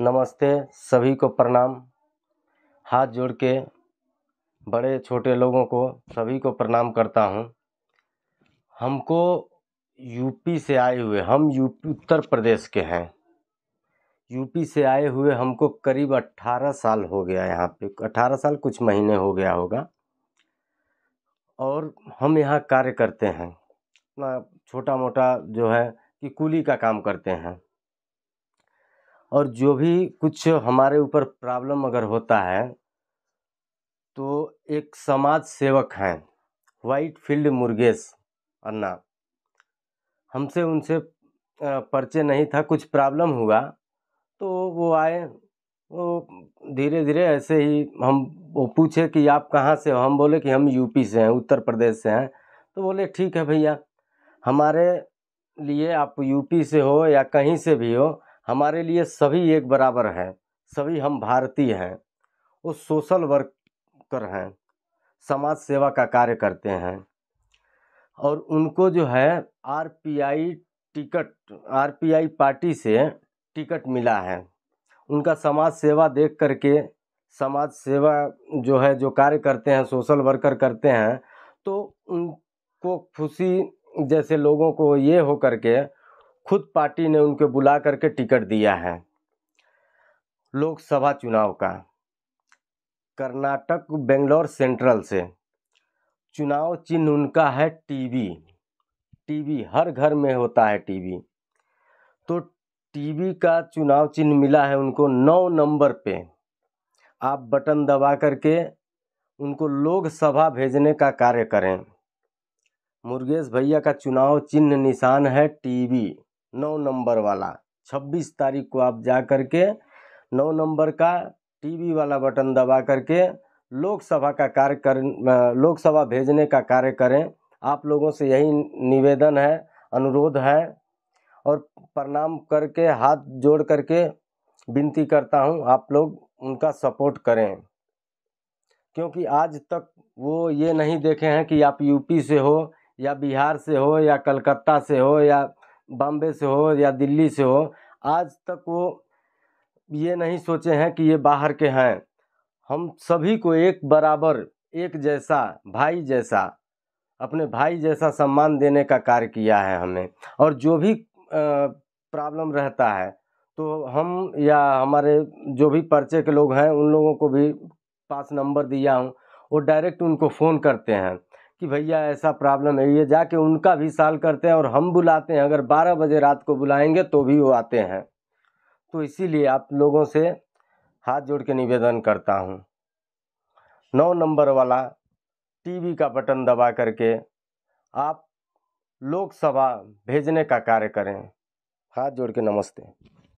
नमस्ते सभी को प्रणाम हाथ जोड़ के बड़े छोटे लोगों को सभी को प्रणाम करता हूँ हमको यूपी से आए हुए हम यूपी उत्तर प्रदेश के हैं यूपी से आए हुए हमको करीब अट्ठारह साल हो गया यहाँ पे अट्ठारह साल कुछ महीने हो गया होगा और हम यहाँ कार्य करते हैं अपना छोटा मोटा जो है कि कूली का काम करते हैं और जो भी कुछ हमारे ऊपर प्रॉब्लम अगर होता है तो एक समाज सेवक हैं वाइट फील्ड मुर्गेश अन्ना हमसे उनसे परिचय नहीं था कुछ प्रॉब्लम हुआ तो वो आए वो धीरे धीरे ऐसे ही हम वो पूछे कि आप कहाँ से हो हम बोले कि हम यूपी से हैं उत्तर प्रदेश से हैं तो बोले ठीक है भैया हमारे लिए आप यूपी से हो या कहीं से भी हो हमारे लिए सभी एक बराबर हैं सभी हम भारतीय हैं वो सोशल वर्कर हैं समाज सेवा का कार्य करते हैं और उनको जो है आरपीआई टिकट आरपीआई पार्टी से टिकट मिला है उनका समाज सेवा देख करके समाज सेवा जो है जो कार्य करते हैं सोशल वर्कर करते हैं तो उनको खुशी जैसे लोगों को ये हो करके खुद पार्टी ने उनको बुला करके टिकट दिया है लोकसभा चुनाव का कर्नाटक बेंगलोर सेंट्रल से चुनाव चिन्ह उनका है टीवी टीवी हर घर में होता है टीवी तो टीवी का चुनाव चिन्ह मिला है उनको नौ नंबर पे आप बटन दबा करके उनको लोकसभा भेजने का कार्य करें मुर्गेश भैया का चुनाव चिन्ह निशान है टीवी नौ नंबर वाला छब्बीस तारीख को आप जा कर के नौ नंबर का टीवी वाला बटन दबा करके लोकसभा का कार्य कर लोकसभा भेजने का कार्य करें आप लोगों से यही निवेदन है अनुरोध है और प्रणाम करके हाथ जोड़ करके विनती करता हूं आप लोग उनका सपोर्ट करें क्योंकि आज तक वो ये नहीं देखे हैं कि आप यूपी से हो या बिहार से हो या कलकत्ता से हो या बॉम्बे से हो या दिल्ली से हो आज तक वो ये नहीं सोचे हैं कि ये बाहर के हैं हम सभी को एक बराबर एक जैसा भाई जैसा अपने भाई जैसा सम्मान देने का कार्य किया है हमने और जो भी प्रॉब्लम रहता है तो हम या हमारे जो भी पर्चे के लोग हैं उन लोगों को भी पास नंबर दिया हूँ वो डायरेक्ट उनको फ़ोन करते हैं कि भैया ऐसा प्रॉब्लम है ये जाके उनका भी साल करते हैं और हम बुलाते हैं अगर बारह बजे रात को बुलाएंगे तो भी वो आते हैं तो इसीलिए आप लोगों से हाथ जोड़ के निवेदन करता हूँ नौ नंबर वाला टीवी का बटन दबा करके आप लोकसभा भेजने का कार्य करें हाथ जोड़ के नमस्ते